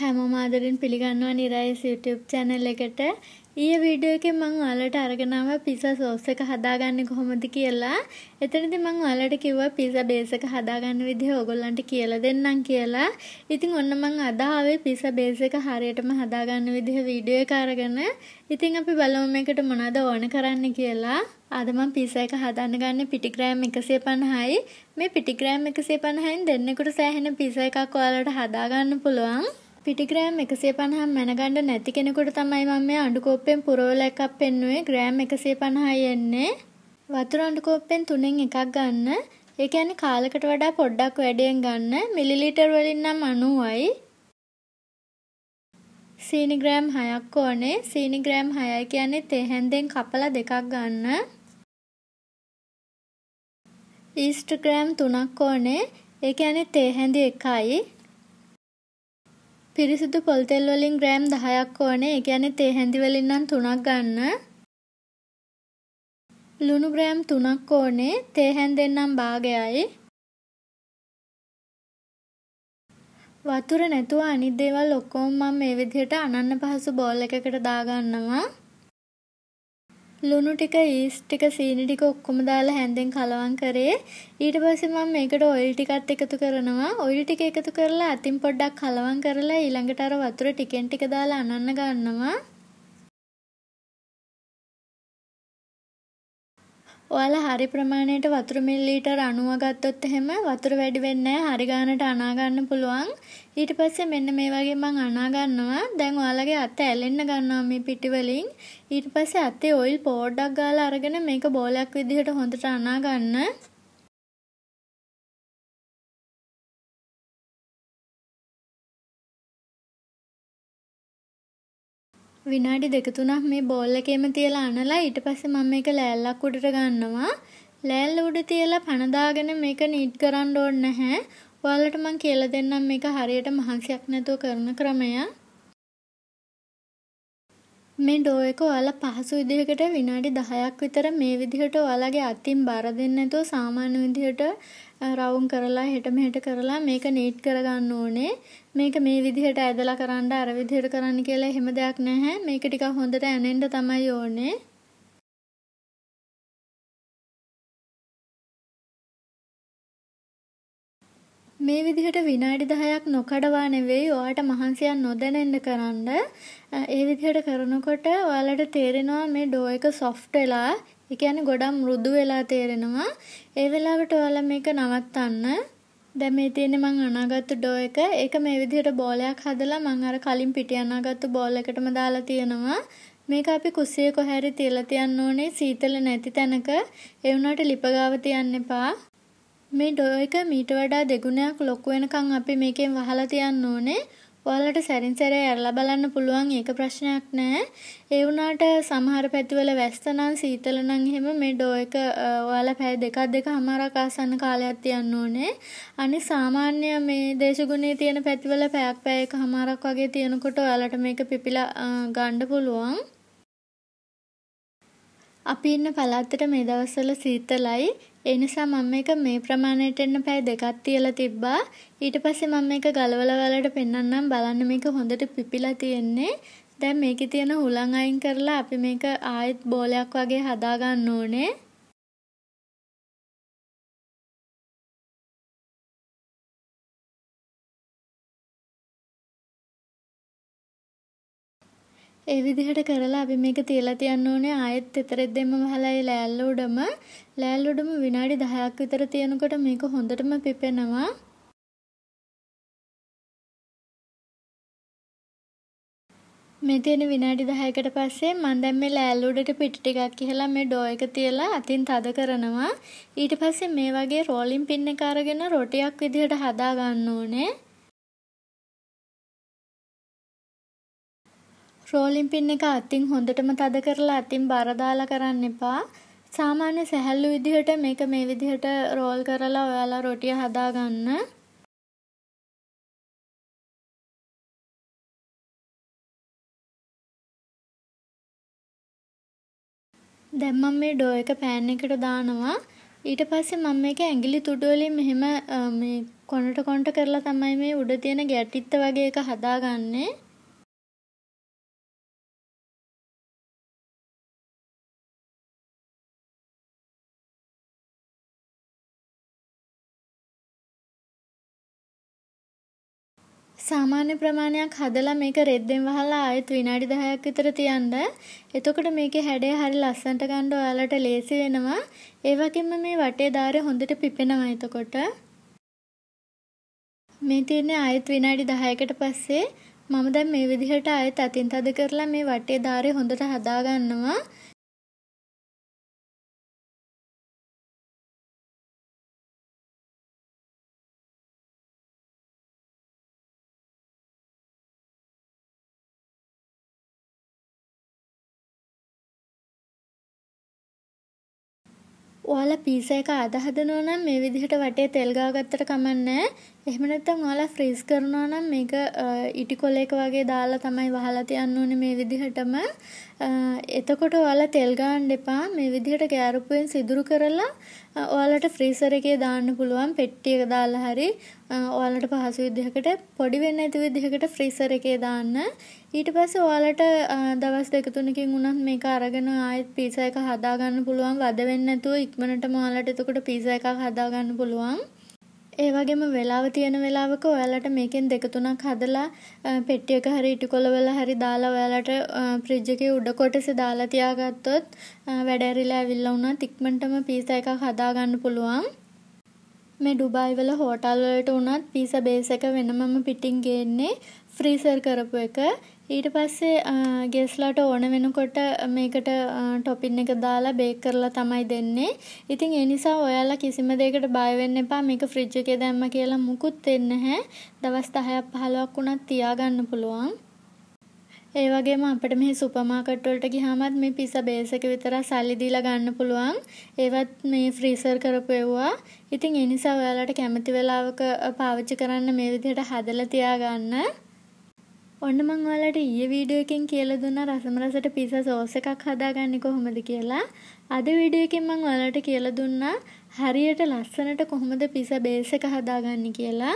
හැම මාදරින් පිළිගන්නවා නිරයිස් YouTube channel එකට. ඊයේ වීඩියෝ එකෙන් මම ඔයාලට අරගෙන ආවා pizza sauce එක හදාගන්නේ කොහොමද කියලා. එතනදී මම ඔයාලට කිව්වා pizza base එක හදාගන්න විදිහ ඕගොල්ලන්ට කියලා දෙන්නම් කියලා. ඉතින් ඔන්න මම අද ආවේ pizza base එක හරියටම හදාගන්න විදිහ වීඩියෝ එක අරගෙන. ඉතින් අපි බලමු මේකට මොනවද ඕන කරන්න කියලා. අද මම පිසා එක හදන්න ගන්න පිටි ග්‍රෑම් 150යි. මේ පිටි ග්‍රෑම් 150න් දෙන්නෙකුට සෑහෙන පිසා එකක් ඔයාලට හදා ගන්න පුළුවන්. පිටිග්‍රෑම් එකසේ පණහම් මැනගණ්ඩ නැති කෙනෙකුට තමයි මම මේ අඩුකෝප්පෙන් පුරෝල එකක් පෙන්නුවේ ග්‍රෑම් එකසේ පණහායි එන්නේ වතුර අඩුකෝප්පෙන් තුනෙන් එකක් ගන්න ඒ කියන්නේ කාලකට වඩා පොඩ්ඩක් වැඩියෙන් ගන්න මිලිලීටර් වලින් නම් 90යි සීනි ග්‍රෑම් 6ක් ඕනේ සීනි ග්‍රෑම් 6යි කියන්නේ තේ හැන්දෙන් කපලා දෙකක් ගන්න ඊස්ට් ග්‍රෑම් 3ක් ඕනේ ඒ කියන්නේ තේ හැඳි 1යි පිරිසිදු පොල් තෙල් වලින් ග්‍රෑම් 10ක් ඕනේ. ඒ කියන්නේ තේ හැඳි වලින් නම් 3ක් ගන්න. ලුණු ග්‍රෑම් 3ක් ඕනේ. තේ හැඳෙන් නම් භාගයයි. වතුර නැතුව අනිත් දේවල් ඔක්කොම මම මේ විදිහට අනන්න පහසු බෝල් එකකට දාගන්නවා. ලුණු ටික ඊස් ටික සීනි ටික ඔක්කොම දාලා හැන්දෙන් කලවම් කරේ ඊට පස්සේ මම මේකට ඔයිල් ටිකත් එකතු කරනවා ඔයිල් ටික එකතු කරලා අතින් පොඩ්ඩක් කලවම් කරලා ඊළඟට අර වතුර ටිකෙන් ටික දාලා අනන්න ගන්නවා ඔයාලා හරි ප්‍රමාණයට වතුර මිල්ලීටර් 90 ගත්තොත් එහෙම වතුර වැඩි වෙන්නේ නැහැ. හරි ගානට අනා ගන්න පුළුවන්. ඊට පස්සේ මෙන්න මේ වගේ මම අනා ගන්නවා. දැන් ඔයාලගේ අත ඇලෙන්න ගන්නවා මේ පිටි වලින්. ඊට පස්සේ අතේ ඔයිල් පොඩ්ඩක් ගාලා අරගෙන මේක බෝලයක් විදිහට හොඳට අනා ගන්න. විනාඩි දෙක තුනක් මේ බෝල් එකේම තියලා අනලා ඊට පස්සේ මම මේක ලෑල්ලක් උඩට ගන්නවා. ලෑල්ල උඩ තියලා පණ දාගෙන මේක නීට් කරන්න ඕනේ නැහැ. ඔයාලට මම කියලා දෙන්නම් මේක හරියට මහන්සියක් නැතුව කරන ක්‍රමය. මේ ඩෝ එක ඔයාලා පහසු විදිහකට විනාඩි 10ක් විතර මේ විදිහට ඔයාලගේ අතින් බර දෙන්නේ නැතුව සාමාන්‍ය විදිහට රවුම් කරලා හෙට මෙහෙට කරලා මේක නීට් කරගන්න ඕනේ. මේක මේ විදිහට ඇදලා කරන්න අර විදිහට කරන්න කියලා එහෙම දෙයක් නැහැ. මේක ටිකක් හොඳට ඇනෙන්න තමයි ඕනේ. මේ විදිහට විනාඩි 10ක් නොකඩවා නෙවෙයි ඔයාට මහන්සියක් නොදැනෙන්න කරන්න. ඒ විදිහට කරනකොට ඔයාලට තේරෙනවා මේ ඩෝ එක සොෆ්ට් වෙලා, ඒ කියන්නේ ගොඩක් මෘදු වෙලා තේරෙනවා. ඒ වෙලාවට ඔයාලා මේක නවත්තන්න. දැන් මේ තියෙන්නේ මං අනාගත්තු ඩෝ එක. ඒක මේ විදිහට බෝලයක් හදලා මං අර කලින් පිට අනාගත්තු බෝල් එකටම දාලා තියෙනවා. මේක අපි කුස්සියේ කොහරි තියලා තියන්න ඕනේ සීතල නැති තැනක. ඒ වුණාට ලිප ගාව තියන්න එපා. මේ ඩෝ එක මීට වඩා දෙගුණයක් ලොකු වෙනකන් අපි මේකෙන් වහලා තියන්න ඕනේ. ඔයාලට සැරින් සැරේ ඇරලා බලන්න පුළුවන් ඒක ප්‍රශ්නයක් නෑ. ඒ වුණාට සමහර පැතිවල වැස්ස නම් සීතල නම් එහෙම මේ ඩෝ එක ඔයාලා පැය දෙකක් දෙකමාරක් ආසන්න කාලයක් තියන්න ඕනේ. අනිත් සාමාන්‍ය මේ දේශගුණයේ තියෙන පැතිවල පැයක් පැය එකමාරක් වගේ තියනකොට ඔයාලට මේක පිපිලා ගන්න පුළුවන්. අපි ඉන්න පළාතට මේ දවස්වල සීතලයි. ඒ නිසා මම මේක මේ ප්‍රමාණයට එන්න පැය දෙකක් තියලා තිබ්බා. ඊට පස්සේ මම මේක ගලවලා වලට පෙන්වන්නම් බලන්න මේක හොඳට පිපිලා තියෙන්නේ. දැන් මේකේ තියෙන හුලං අයින් කරලා අපි මේක ආයෙත් බෝලයක් වගේ හදා ගන්න ඕනේ. ඒ විදිහට කරලා අපි මේක තියලා තියන්න ඕනේ ආයෙත් එතරෙද්දෙම වහලා ඒ ලෑල්ල උඩම ලෑල්ල උඩම විනාඩි 10ක් විතර තියනකොට මේක හොඳටම පිපෙනවා. මේ තියෙන විනාඩි 10කට පස්සේ මම දැන් මේ ලෑල්ල උඩට පිටි ටිකක් කියලා මේ ඩෝ එක තියලා අතින් තද කරනවා. ඊට පස්සේ මේ වගේ රෝලින් පින් එක අරගෙන රොටියක් විදිහට හදා ගන්න ඕනේ. රෝලින් පින් එක අතින් හොඳටම තද කරලා අතින් බර කරන්න එපා. සාමාන්‍ය සැහැල්ලු විදිහට මේක මේ විදිහට රෝල් කරලා ඔයාලා රොටිය හදාගන්න. දැන් මම මේ ඩෝ එක පෑන් එකට දානවා. ඊට පස්සේ මම මේක ඇඟිලි තුඩු වලින් මෙහෙම මේ කොනට කොනට කරලා තමයි මේ උඩ තියෙන ගැටිත්ත වගේ එක හදාගන්නේ. සාමාන්‍ය ප්‍රමාණයක් හදලා මේක රෙද්දෙන් වහලා ආයෙත් විනාඩි 10ක් විතර තියන්න. එතකොට මේකේ හැඩය හරි ලස්සනට ගන්න ඔයාලට ලේසි වෙනවා. ඒ වගේම මේ වටේ දාරේ හොඳට පිපෙනවා එතකොට. මේ තියන්නේ ආයෙත් විනාඩි 10කට පස්සේ මම දැන් මේ විදිහට ආයෙත් අතින් තද කරලා මේ වටේ දාරේ හොඳට හදා ගන්නවා. ඔයාලා පීස එක අද හදනවා නම් මේ විදිහට වටේ තෙල් ගාගත්තට කමන්නේ එහෙම නැත්නම් ඔයාලා ෆ්‍රීස් කරනවා නම් මේක ඉටි කොලේක වගේ දාලා තමයි වහලා තියන්න ඕනේ මේ විදිහටම. එතකොට ඔයාලා තෙල් ගන්න එපා. මේ විදිහට කෑරපුවෙන් සිදුරු කරලා ඔයාලට ෆ්‍රීසර් එකේ දාන්න පුළුවන් පෙට්ටියක දාලා හරි ඔයාලට පහසු විදිහකට පොඩි වෙන්න ඇති විදිහකට ෆ්‍රීසර් එකේ දාන්න. ඊට පස්සේ ඔයාලට දවස් දෙක තුනකින් වුණත් මේක අරගෙන ආයෙත් පීසා එක හදාගන්න පුළුවන්. වද වෙන්නේ නැතුව ඉක්මනටම ඔයාලට එතකොට පීසා එකක් හදාගන්න පුළුවන්. ඒ වගේම වෙලාව තියෙන වෙලාවක ඔයාලට මේකෙන් දෙක තුනක් හදලා පෙට්ටියක හරි ඉටිකොළ වල හරි දාලා ඔයාලට ෆ්‍රිජ් එකේ උඩ කොටසේ දාලා තියාගත්තොත් වැඩ ඇරිලා ඇවිල්ලා වුණත් ඉක්මනටම පීසා එකක් හදා ගන්න පුළුවන්. මේ ඩුබායි වල හෝටල් වලට උනත් පීසා බේස් එක වෙනමම පිටින් ගේන්නේ ෆ්‍රීසර් කරපු එක. ඊට පස්සේ ගෙස්ලට ඕන වෙනකොට මේකට ටොපින් එක දාලා බේක් කරලා තමයි දෙන්නේ. ඉතින් ඒ නිසා ඔයාලා කිසිම දෙයකට බය වෙන්න එපා. මේක ෆ්‍රිජ් එකේ දැම්ම කියලා මුකුත් වෙන්නේ නැහැ. දවස් 10ක් 15ක් වුණත් තියාගන්න පුළුවන්. ඒ වගේම අපිට මේ සුපර් මාකට් වලට ගියාමත් මේ පිසා බේස් එක විතරක් සල්ලි දීලා ගන්න පුළුවන්. ඒවත් මේ ෆ්‍රීසර් කරපු ඒවා. ඉතින් ඒ නිසා ඔයාලට කැමති වෙලාවක පාවිච්චි කරන්න මේ විදිහට හදලා තියාගන්න. ඔන්න මං ඔයාලට ඊයේ වීඩියෝ එකෙන් කියලා දුන්නා රසම රසට පිසා සෝස් එකක් හදාගන්නේ කොහොමද කියලා. අද වීඩියෝ එකෙන් මං ඔයාලට කියලා දුන්නා හරියට ලස්සනට කොහොමද පිසා බේස් එක හදාගන්නේ කියලා.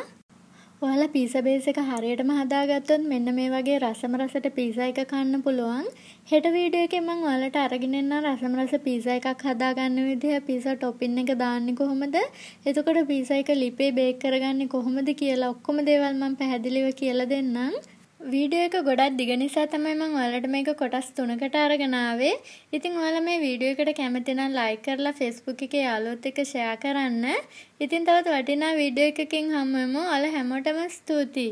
ඔයාලා පිසා බේස් එක හරියටම හදාගත්තොත් මෙන්න මේ වගේ රසම රසට පිසා එක කන්න පුළුවන්. හෙට වීඩියෝ එකෙන් මං ඔයාලට අරගෙන එන්න රසම රස පිසා එකක් හදාගන්න විදිහ පිසා ටොපින් එක දාන්නේ කොහොමද? එතකොට පිසා එක ලිපේ බේක් කරගන්නේ කොහොමද කියලා ඔක්කොම දේවල් මං පැහැදිලිව කියලා දෙන්නම්. වීඩියෝ එක ගොඩක් දිග නිසා තමයි මම ඔයාලට මේක කොටස් තුනකට අරගෙන ආවේ. ඉතින් ඔයාලා මේ වීඩියෝ එකට කැමති නම් ලයික් කරලා Facebook එකේ යාළුවොත් එක්ක ෂෙයා කරන්න. ඉතින් තවත් වටිනා වීඩියෝ එකකින් හමුවෙමු. ඔයාලා හැමෝටම ස්තුතියි.